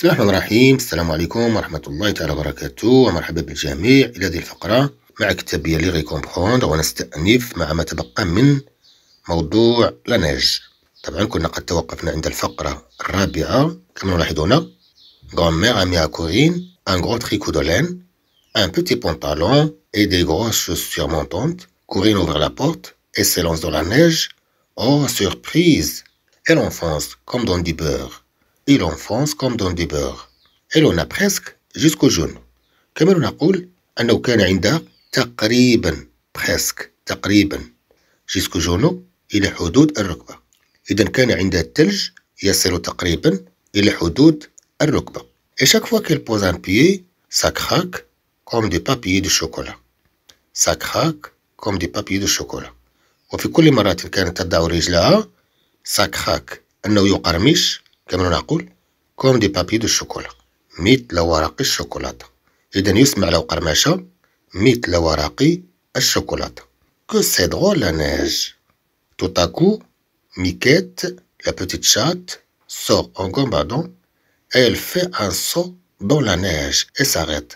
بسم الله الرحمن الرحيم السلام عليكم ورحمة الله تعالى وبركاته ومرحبا بالجميع إلى هذه الفقرة مع كتابية لي غيكومبخوند ونستأنف مع ما تبقى من موضوع لاناج طبعا كنا قد توقفنا عند الفقرة الرابعة كما نلاحظون ميغ أمي كورين أن غو تريكو دو لان أن بوتي بونطالون إي دي غروش سورمونتونت كورين أوفر لا بورت إي سيلونس دو لا نيج أو سيربريز إي لونفونس كوم دون دي بور Il enfonce comme dans du beurre et لون بريسك جوسكو جون كما نقول أنه كان عند تقريبا بريسك تقريبا جيسكو جونو إلى حدود الركبة إذا كان عند الثلج يصل تقريبا إلى حدود الركبة Et chaque fois qu'elle pose un pied, ça craque comme du papier de chocolat. Ça craque comme du papier de chocolat. وفي كل مرة كانت تضع رجلها ساك خاك أنه يقرمش comme des papiers de chocolat. دو شوكولا se met à la la chocolat. Que c'est drôle la neige Tout à coup, Miquette, la petite chatte, sort en gambadant. elle fait un saut dans la neige et s'arrête.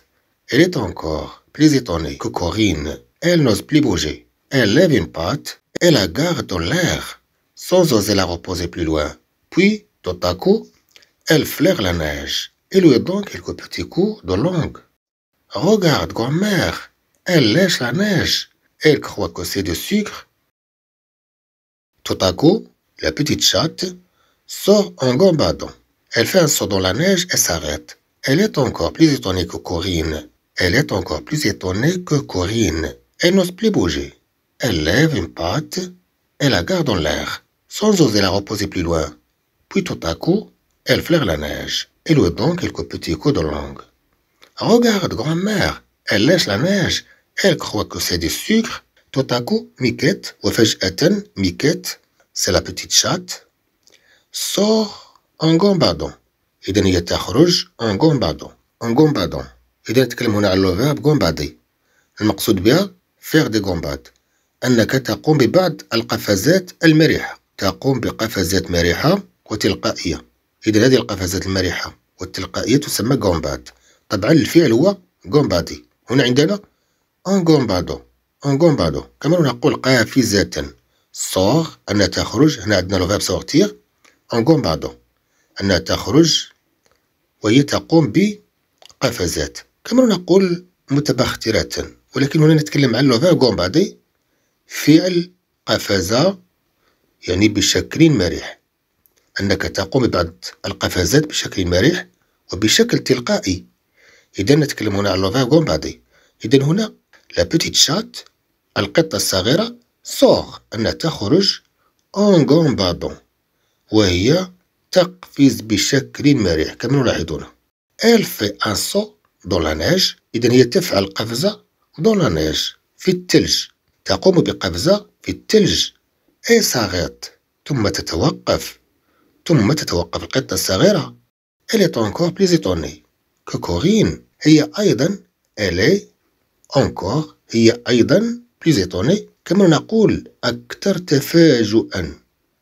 Elle est encore plus étonnée que Corinne. Elle n'ose plus bouger. Elle lève une patte et la garde dans l'air sans oser la reposer plus loin. Puis, tout à coup, elle flaire la neige et lui donne quelques petits coups de langue. Regarde, grand-mère, elle lèche la neige. Elle croit que c'est du sucre. Tout à coup, la petite chatte sort en gambadant. Elle fait un saut dans la neige et s'arrête. Elle est encore plus étonnée que Corinne. Elle est encore plus étonnée que Corinne. Elle n'ose plus bouger. Elle lève une patte et la garde en l'air, sans oser la reposer plus loin. Puis tout à coup, elle flaire la neige Elle lui donc quelques petits coups de langue. Regarde, grand-mère, elle lèche la neige. Elle croit que c'est du sucre. Tout à coup, Miquette, ou fais-je Miquette, c'est la petite chatte, sort en gombadon. Et d'un yéter rouge, en gombadon. En gombadon. Et d'un t'éclamon à le verbe gombadé. Le maqsoud bien, faire des gombades. Anna ka taqoum bi ba'd al-qafazet al-mariha. Taqoum bi mariha. وتلقائية إذا هذه القفزات المرحة والتلقائية تسمى جومباد طبعا الفعل هو جومبادي هنا عندنا أن غومبادو أن غومبادو كما نقول قافزة صاغ أنها تخرج هنا عندنا لو فيرب سوغتيغ أن غومبادو أنها تخرج وهي تقوم بقفزات كما نقول متبخترة ولكن هنا نتكلم عن لو فيرب جومبادي فعل قفزة يعني بشكل مرح أنك تقوم ببعض القفزات بشكل مريح وبشكل تلقائي إذا نتكلم هنا على لوفاغون بعدي إذا هنا لا بوتيت شات القطة الصغيرة صغ أنها تخرج أون غومبادون وهي تقفز بشكل مريح كما نلاحظون إل في أن صو دون لا نيج إذا هي تفعل قفزة دون لا نيج في الثلج تقوم بقفزة في الثلج أي صاغط ثم تتوقف ثم تتوقف القطة الصغيرة إلي تونكور بليزيتوني كوكورين هي أيضا إلي أونكور هي أيضا بليزيتوني كما نقول أكثر تفاجؤا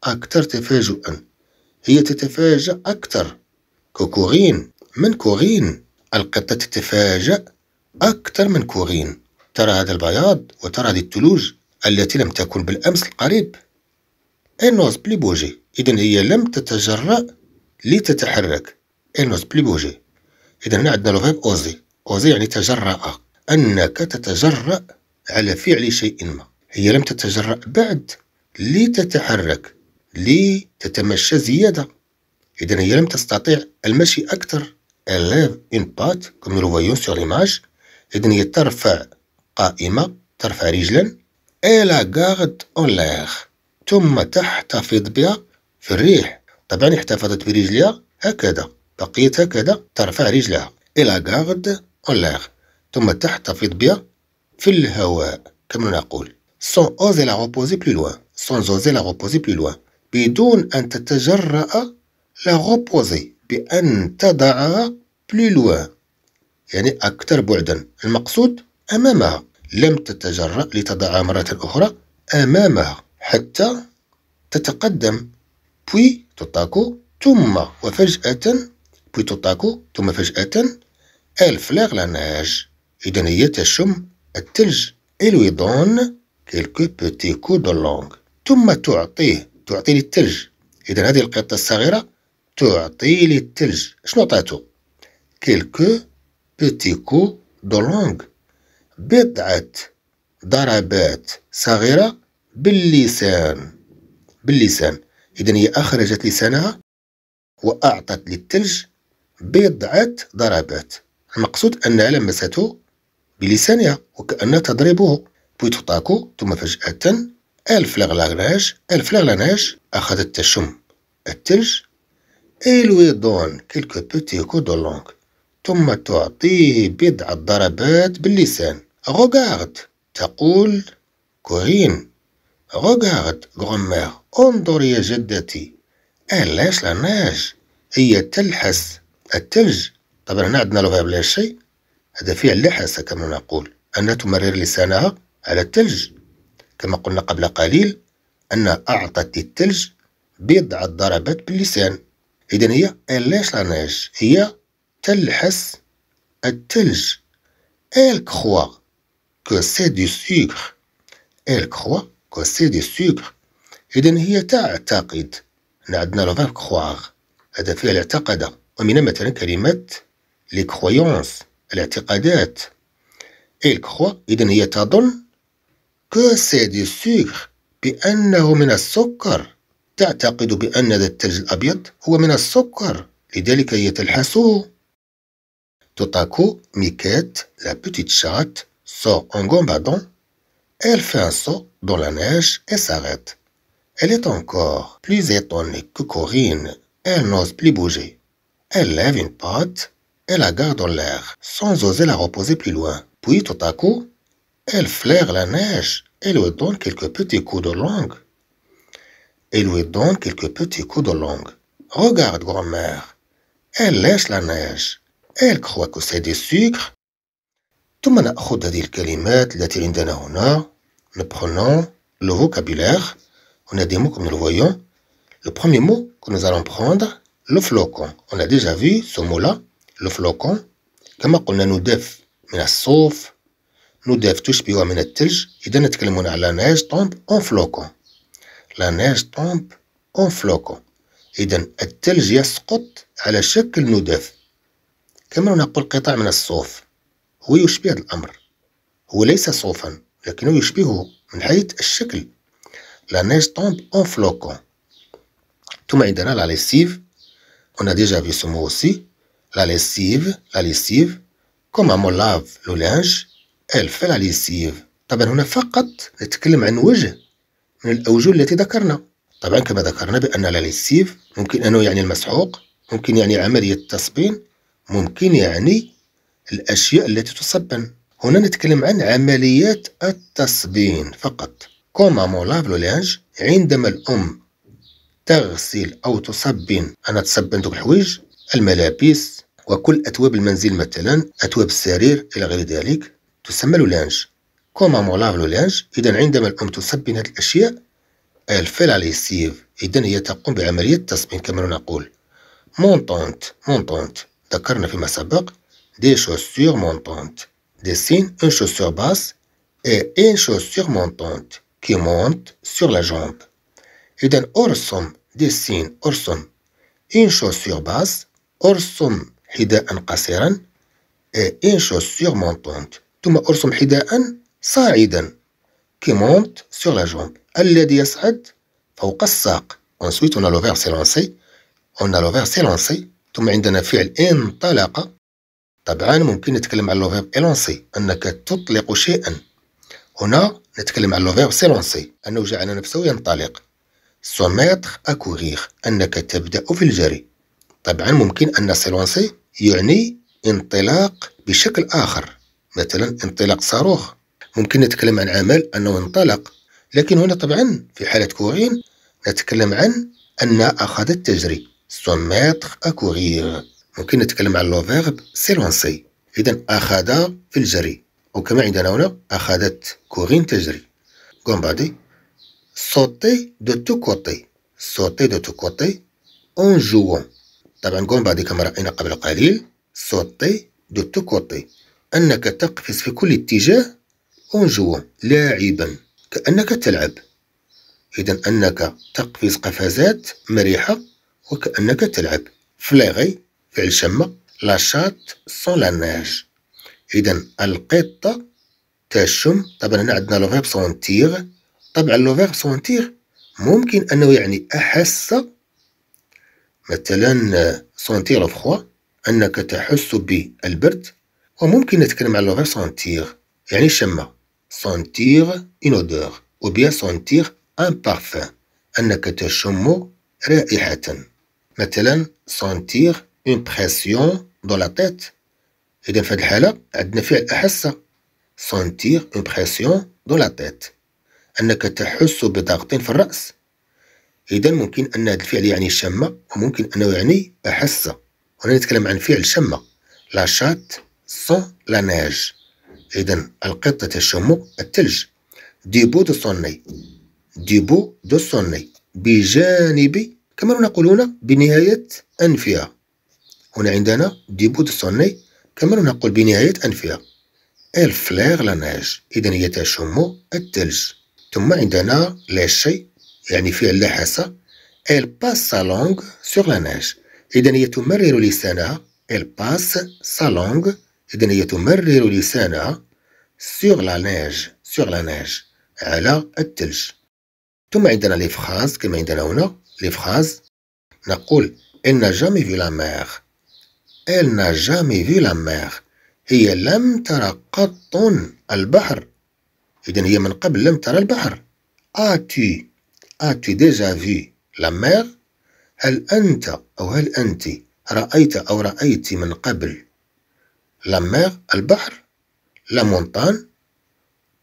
أكثر تفاجؤا هي تتفاجأ أكثر كوكورين من كورين القطة تتفاجأ أكثر من كورين ترى هذا البياض وترى هذه الثلوج التي لم تكن بالأمس القريب إنوز بليبوجي إذا هي لم تتجرأ لتتحرك إنوس بلي بوجي إذا هنا عندنا لو أوزي أوزي يعني تجرأ أنك تتجرأ على فعل شيء ما هي لم تتجرأ بعد لتتحرك لتتمشى زيادة إذا هي لم تستطيع المشي أكثر élève إن بات comme nous le voyons إذن إذا هي ترفع قائمة ترفع رجلا et la garde ثم تحتفظ بها في الريح طبعا احتفظت برجلها هكذا بقيت هكذا ترفع رجلها إلى غارد أون ثم تحتفظ بها في الهواء كما نقول سون اوزي لا روبوزي بلو لوان سون اوزي لا روبوزي بلو لوان بدون أن تتجرأ لا روبوزي بأن تضعها بلو لوان يعني أكثر بعدا المقصود أمامها لم تتجرأ لتضعها مرة أخرى أمامها حتى تتقدم puis تطاكو ثم وفجأة puis تطاكو ثم فجأة elle flaire la neige إذا هي تشم التلج et lui donne quelques petits coups de langue ثم تعطيه تعطي للتلج إذا هذه القطة الصغيرة تعطي للتلج شنو عطاتو كيلكو بوتي كو دو لونغ بضعة ضربات صغيرة باللسان باللسان إذا هي أخرجت لسانها وأعطت للثلج بضعة ضربات المقصود أنها لمسته بلسانها وكأنها تضربه بوتوتاكو ثم فجأة ألف الفلغلناج أخذت تشم الثلج إلوي دون كيلكو بوتي كودو coups ثم تعطيه بضعة ضربات باللسان. غوغارد تقول كورين Regarde, grand-mère, انظر يا جدتي. علاش إيه، لا ناج هي تلحس التلج. طبعا هنا عندنا لغة بلا شيء هذا فعل لحس كما نقول أن تمرر لسانها على التلج. كما قلنا قبل قليل أن أعطت التلج بضع ضربات باللسان إذا هي علاش إيه، لا ناج هي تلحس التلج. Elle croit que c'est du sucre. Elle croit دي سوكر إذن هي تعتقد اعتقد عندنا لو فيرب كخواغ هذا فيها الاعتقد ومنها مثلا كلمة لي كخويونس الاعتقادات إيل كخوا إذن هي تظن كو سي دي سوكر بأنه من السكر تعتقد بأن ذا الثلج الأبيض هو من السكر لذلك هي تلحسه Totako, ميكات لا بوتيت شات سو اون gambadant Elle fait un saut dans la neige et s'arrête. Elle est encore plus étonnée que Corinne. Elle n'ose plus bouger. Elle lève une patte et la garde dans l'air, sans oser la reposer plus loin. Puis tout à coup, elle flaire la neige et lui donne quelques petits coups de langue. Elle lui donne quelques petits coups de langue. Regarde, grand-mère. Elle lèche la neige. Elle croit que c'est du sucre. التي nous prenons le vocabulaire. On a des mots comme nous le voyons. Le premier mot que nous allons prendre, le flocon. On a déjà vu ce mot-là, le flocon. Comment on a nous def, mais sauf, nous def, tout La neige en la neige tombe en flocon. La neige tombe en flocon. la neige tombe à la nous Comment on a Oui, je suis لكنه يشبهه من حيث الشكل La neige tombe en flocons. ثم عندنا la lessive. On a déjà vu ce mot aussi. La lessive, la lessive. Comme on lave le linge, elle fait la lessive. طبعا هنا فقط نتكلم عن وجه من الأوجه التي ذكرنا. طبعا كما ذكرنا بأن لا ليسيف ممكن أنه يعني المسحوق ممكن يعني عملية التصبين ممكن يعني الأشياء التي تصبن هنا نتكلم عن عمليات التصبين فقط كوما مولابلو لانج عندما الأم تغسل أو تصبن أنا تصبن دوك الحوايج الملابس وكل أثواب المنزل مثلا أثواب السرير إلى غير ذلك تسمى لولانج كوما مولابلو لانج إذا عندما الأم تصبن هذه الأشياء الفيل ليسيف إذا هي تقوم بعملية التصبين كما نقول مونطونت مونطونت ذكرنا فيما سبق دي شوسور مونطونت dessine une chaussure basse et une chaussure montante qui monte sur la jambe. Et إذا أرسم dessine أرسم une chaussure basse, basse Hida en Kasseran, et une chaussure chose surmontante ثم Hida en Saïden, qui monte sur la jambe الذي يصعد فوق ensuite on a le verbe s'élancer on a le verbe s'élancer ثم عندنا فعل انطلق طبعا ممكن نتكلم على لوفيرب إلونسي أنك تطلق شيئا هنا نتكلم على لوفيرب سيلونسي أنه جعل نفسه ينطلق سوميتر أكوغيغ أنك تبدأ في الجري طبعا ممكن أن سيلونسي يعني انطلاق بشكل آخر مثلا انطلاق صاروخ ممكن نتكلم عن عمل أنه انطلق لكن هنا طبعا في حالة كورين نتكلم عن أن أخذت تجري سوميتر أكوغيغ ممكن نتكلم عن لو فيرب سيلونسي إذا أخذ في الجري وكما عندنا هنا أخذت كورين تجري بعدي سوتي دو تو كوتي سوتي دو تو كوتي اون جوون طبعا بعدي كما رأينا قبل قليل سوتي دو تو كوتي أنك تقفز في كل اتجاه اون جوون لاعبا كأنك تلعب إذا أنك تقفز قفزات مريحة وكأنك تلعب فليغي فعل شم لاشات سون لا ناج إذا القطة تشم طبعا هنا عندنا لو فيرب سونتيغ طبعا لو فيرب سونتيغ ممكن أنه يعني أحس مثلا سونتيغ فخوا أنك تحس بالبرد وممكن نتكلم على لو فيرب سونتيغ يعني شم سونتيغ اون أودور أو بيان سونتيغ أن بارفان أنك تشم رائحة مثلا سونتيغ اون بريسيون دو لا تيت اذا في هذه الحاله عندنا فعل احس سونتير اون بريسيون دو لا تيت انك تحس بضغط في الراس اذا ممكن ان هذا الفعل يعني شم وممكن انه يعني احس هنا نتكلم عن فعل شم لا شات سون لا نيج اذا القطه تشم الثلج ديبو دو سوني ديبو دو سوني بجانب كما نقولون بنهايه انفها هنا عندنا ديبو دو سوني كما نقول بنهاية أنفها الفليغ نيج إذا هي تشم الثلج ثم عندنا لاشي يعني فعل لا elle إل باس سالونغ سوغ لا neige إذا هي تمرر لسانها ال باس سالونغ إذا هي تمرر لسانها سوغ لا نيج سوغ لا نيج على الثلج ثم عندنا لي فراز كما عندنا هنا لي فراز نقول ان جامي في لا la Elle n'a jamais vu la mer. هي لم ترى قط البحر. إذن هي من قبل لم ترى البحر. أتي أتي ديجا في لا مير هل أنت أو هل أنت رأيت أو رأيت من قبل لا مير البحر؟ لا مونتان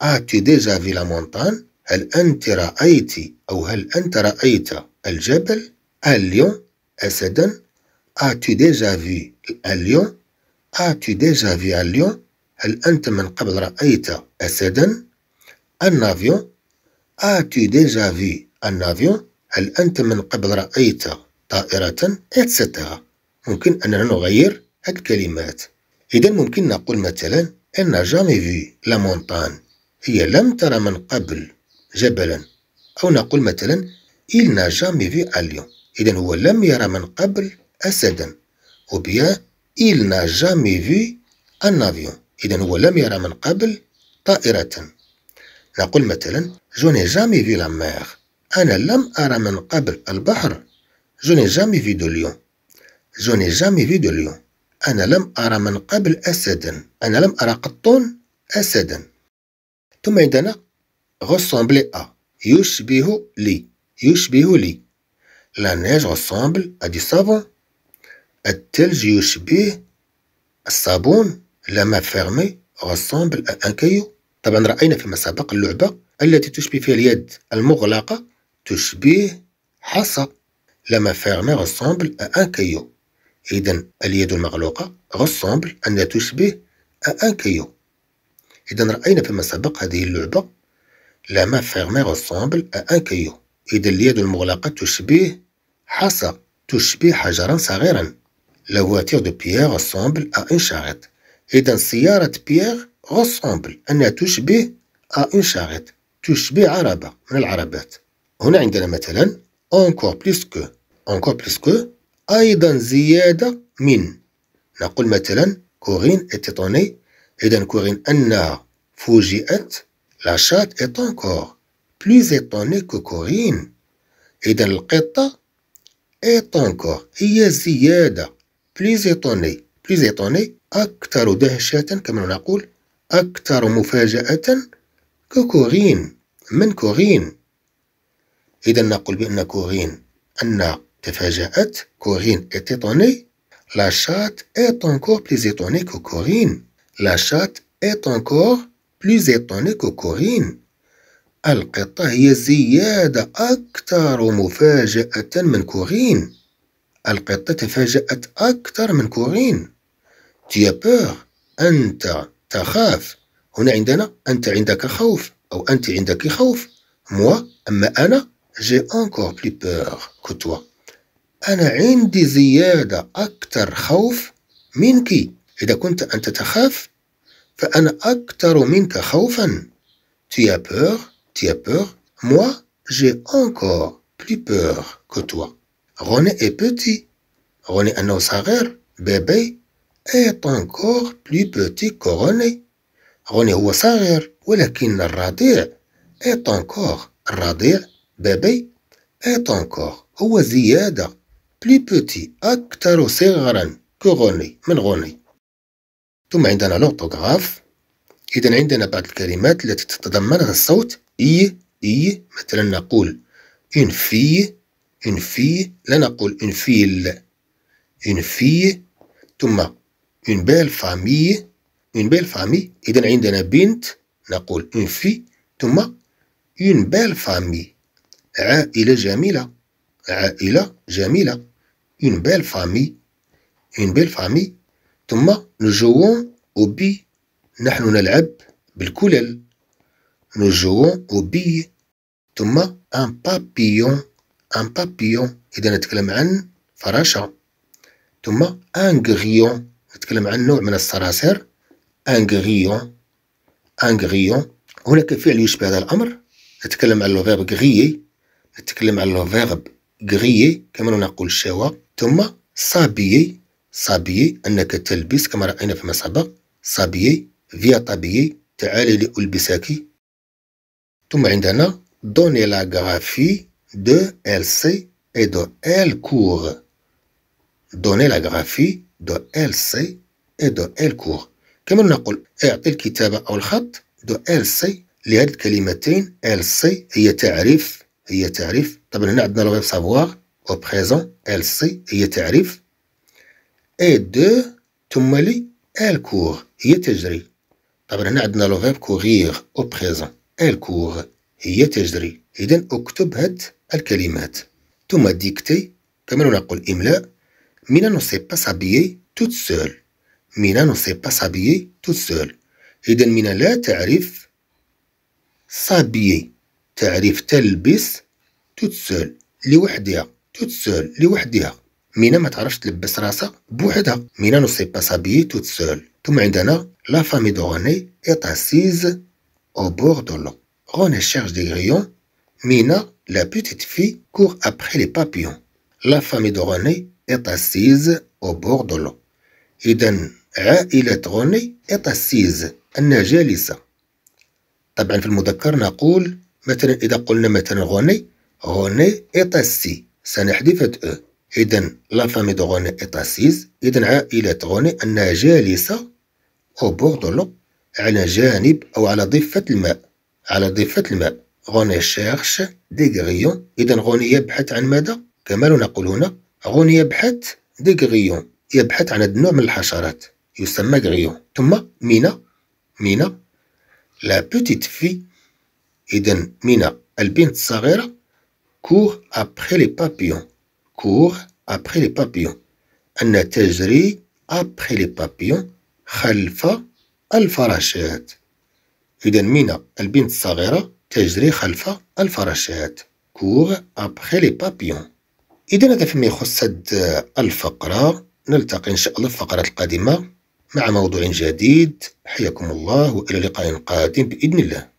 أتي ديجا في لا مونتان هل أنت رأيت أو هل أنت رأيت الجبل؟ اليوم أسدا As-tu déjà vu à Lyon As-tu déjà vu à Lyon هل أنت من قبل رأيت أسدا؟ Un avion As-tu déjà vu un avion هل أنت من قبل رأيت طائرة؟ etc. ممكن أننا نغير الكلمات إذا ممكن نقول مثلا إن جامي في لا مونتان هي لم ترى من قبل جبلا أو نقول مثلا إلنا جامي في أليون إذا هو لم يرى من قبل أسدا ou bien il n'a jamais vu un avion إذا هو لم يرى من قبل طائرة نقول مثلا je n'ai jamais vu la mer أنا لم أرى من قبل البحر je n'ai jamais vu de lion je n'ai jamais vu de lion أنا لم أرى من قبل أسدا أنا لم أرى قط أسدا ثم عندنا ressembler à يشبه لي يشبه لي La neige ressemble à du savon التلج يشبه الصابون لما فيرمي غصامبل ان كايو طبعا راينا في مسابق اللعبه التي تشبه فيها اليد المغلقه تشبه حصى لما فيرمي غصامبل ان كايو اذا اليد المغلوقه غصامبل انها تشبه ان كايو اذا راينا في مسابق هذه اللعبه لما فيرمي غصامبل ان كايو اذا اليد المغلقه تشبه حصى تشبه حجرا صغيرا La voiture de Pierre ressemble à une charrette. إذا سيارة بيير غوسومبل أنها تشبه à une charrette. تشبه عربة من العربات. هنا عندنا مثلا encore plus que encore plus que أيضا زيادة من. نقول مثلا كورين اتيتوني إذا كورين أنها فوجئت لا شات est encore plus étonnée que كورين. إذا القطة est encore هي زيادة بليز يطوني بليز يطوني أكثر دهشة كما نقول أكثر مفاجأة ككورين من كورين إذا نقول بأن كورين أن تفاجأت كورين اتيطوني لا شات est encore plus étonnée que Corinne. La chatte est encore القطة هي زيادة أكثر مفاجأة من كورين القطة تفاجأت أكثر من كورين تي بور أنت تخاف هنا عندنا أنت عندك خوف أو أنت عندك خوف موا أما أنا جي أنكور بلي بور كتوا أنا عندي زيادة أكثر خوف منك إذا كنت أنت تخاف فأنا أكثر منك خوفا تي as تي tu موا جي أنكور بلي encore plus René est petit. René est النوصغير bébé, est encore plus petit que René. René هو صغير ولكن الرضيع est encore الرضيع بيبي est encore هو زيادة plus petit أكثر صغرا René من René ثم عندنا لوتوغراف إذا عندنا بعض الكلمات التي تتضمنها الصوت إي إي مثلا نقول une fille في لا نقول انفيل في ثم اون بال فامي اون بال فامي اذا عندنا بنت نقول في ثم اون بال فامي عائله جميله عائله جميله اون بال فامي اون بال فامي ثم نجوون او بي نحن نلعب بالكلل نجوون او بي ثم ان بابيون ان بابيون إذا نتكلم عن فراشة ثم ان غريون نتكلم عن نوع من الصراصير ان غريون ان غريون هناك فعل يشبه هذا الأمر نتكلم عن لو فيرب غريي نتكلم عن لو فيرب غريي كما نقول شوا ثم صابيي صابيي أنك تلبس كما رأينا فيما سبق صابيي فيا طابيي تعالي لألبسك ثم عندنا دوني لا غرافي de LC et de L court. Donnez la graphie de LC et de L court. كما نقول اعطي الكتابة أو الخط دو ال سي لهذه الكلمتين ال سي هي تعريف هي تعريف طبعا هنا عندنا لو سافوار او بريزون ال سي هي تعريف اي دو ثم لي ال كور هي تجري طبعا هنا عندنا لو فيرب كورير او بريزون ال كور هي تجري اذا اكتب هاد الكلمات ثم ديكتي كما نقول إملاء مينا نو سي با سابيي توت سول مينا نو سي با سابيي توت سول إذا مينا لا تعرف سابيي تعرف تلبس توت سول لوحدها توت سول لوحدها مينا ما تعرفش تلبس راسها بوحدها مينا نو سي با سابيي توت سول ثم عندنا لا فامي دو غوني إيت أسيز أو بور دو لو غوني شارج دي غيون مينا La petite fille court après les papillons. La famille de René est assise au bord de l'eau. إذن عائلة روني إت أسيز أنها جالسة. طبعا في المذكر نقول مثلا إذا قلنا مثلا روني روني إت أسي سنحذف أو. إذن لا فامي دو روني إت أسيز إذن عائلة روني أنها جالسة أو بور دو لو على جانب أو على ضفة الماء على ضفة الماء غوني شيرش دي غريون إذا غوني يبحث عن ماذا؟ كما نقول هنا غوني يبحث دي غريون يبحث عن هذا النوع من الحشرات يسمى غريون ثم مينا مينا لا بوتيت في إذا مينا البنت الصغيرة كور أبخي لي بابيون كور أبخي لي بابيون أن تجري أبخي لي بابيون خلف الفراشات إذا مينا البنت الصغيرة تجري خلف الفراشات كور أبخي لي بابيون إذا هذا فيما يخص سد الفقرة نلتقي إن شاء الله في الفقرات القادمة مع موضوع جديد حياكم الله وإلى لقاء قادم بإذن الله